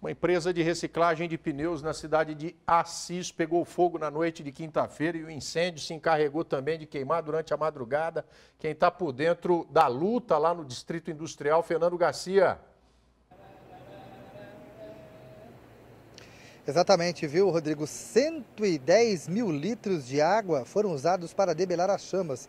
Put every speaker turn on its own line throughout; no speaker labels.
Uma empresa de reciclagem de pneus na cidade de Assis pegou fogo na noite de quinta-feira e o incêndio se encarregou também de queimar durante a madrugada. Quem está por dentro da luta lá no Distrito Industrial, Fernando Garcia.
Exatamente, viu, Rodrigo? 110 mil litros de água foram usados para debelar as chamas.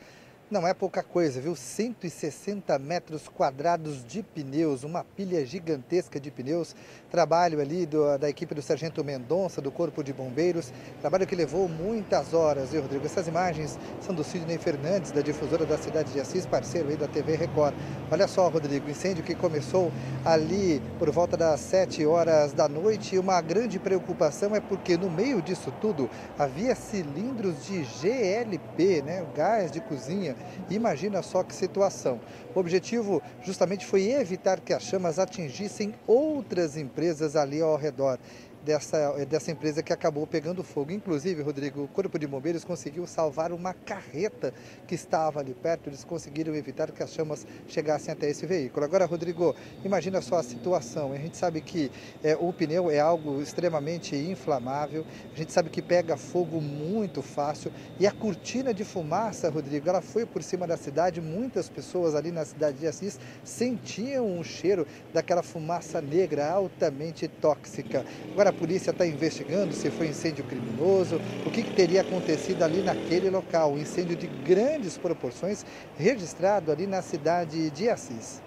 Não é pouca coisa, viu? 160 metros quadrados de pneus, uma pilha gigantesca de pneus. Trabalho ali do, da equipe do Sargento Mendonça, do Corpo de Bombeiros. Trabalho que levou muitas horas, viu, Rodrigo? Essas imagens são do Sidney Fernandes, da difusora da cidade de Assis, parceiro aí da TV Record. Olha só, Rodrigo, incêndio que começou ali por volta das 7 horas da noite. E uma grande preocupação é porque no meio disso tudo havia cilindros de GLP, né? Gás de cozinha Imagina só que situação. O objetivo justamente foi evitar que as chamas atingissem outras empresas ali ao redor dessa, eh, dessa empresa que acabou pegando fogo. Inclusive, Rodrigo, o Corpo de Bombeiros conseguiu salvar uma carreta que estava ali perto, eles conseguiram evitar que as chamas chegassem até esse veículo. Agora, Rodrigo, imagina só a situação. A gente sabe que é, o pneu é algo extremamente inflamável, a gente sabe que pega fogo muito fácil e a cortina de fumaça, Rodrigo, ela foi por cima da cidade, muitas pessoas ali na cidade de Assis sentiam o cheiro daquela fumaça negra altamente tóxica. Agora, a polícia está investigando se foi incêndio criminoso, o que, que, teria acontecido ali naquele local. Um incêndio de grandes proporções registrado ali na cidade de Assis.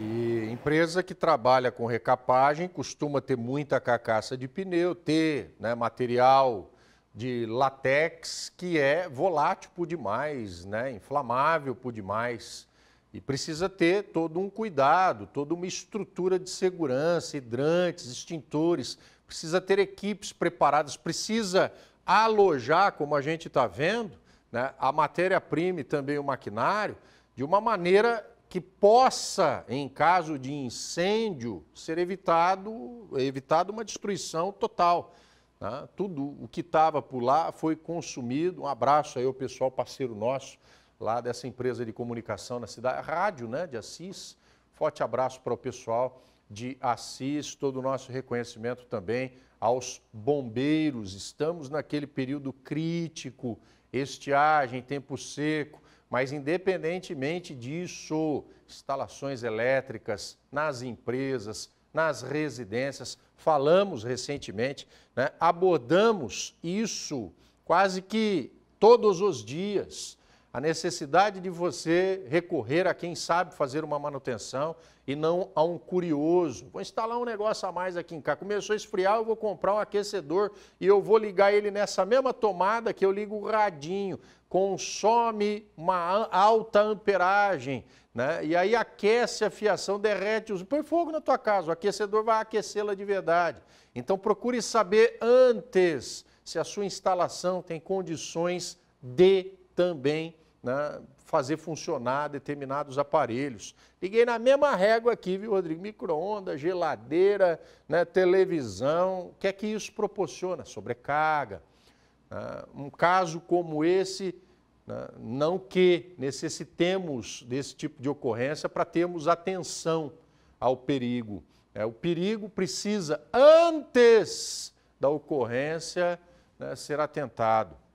E empresa que trabalha com recapagem costuma ter muita carcaça de pneu, ter né, material de latex que é volátil por demais, né, inflamável por demais. E precisa ter todo um cuidado, toda uma estrutura de segurança, hidrantes, extintores, precisa ter equipes preparadas, precisa alojar, como a gente está vendo, né, a matéria-prima e também o maquinário, de uma maneira que possa, em caso de incêndio, ser evitado, evitado uma destruição total. Né? Tudo o que estava por lá foi consumido. Um abraço aí ao pessoal parceiro nosso, lá dessa empresa de comunicação na cidade, rádio né, de Assis. Forte abraço para o pessoal de Assis, todo o nosso reconhecimento também aos bombeiros. Estamos naquele período crítico, estiagem, tempo seco, mas independentemente disso, instalações elétricas nas empresas, nas residências, falamos recentemente, né? abordamos isso quase que todos os dias a necessidade de você recorrer a quem sabe fazer uma manutenção e não a um curioso. Vou instalar um negócio a mais aqui em casa. Começou a esfriar, eu vou comprar um aquecedor e eu vou ligar ele nessa mesma tomada que eu ligo o radinho. Consome uma alta amperagem, né? E aí aquece a fiação, derrete os. Põe fogo na tua casa, o aquecedor vai aquecê-la de verdade. Então procure saber antes se a sua instalação tem condições de também né, fazer funcionar determinados aparelhos. Liguei na mesma régua aqui, viu, Rodrigo? Micro-ondas, geladeira, né, televisão. O que é que isso proporciona? Sobrecarga. Né? Um caso como esse, né, não que necessitemos desse tipo de ocorrência para termos atenção ao perigo. Né? o perigo precisa, antes da ocorrência, né, ser atentado.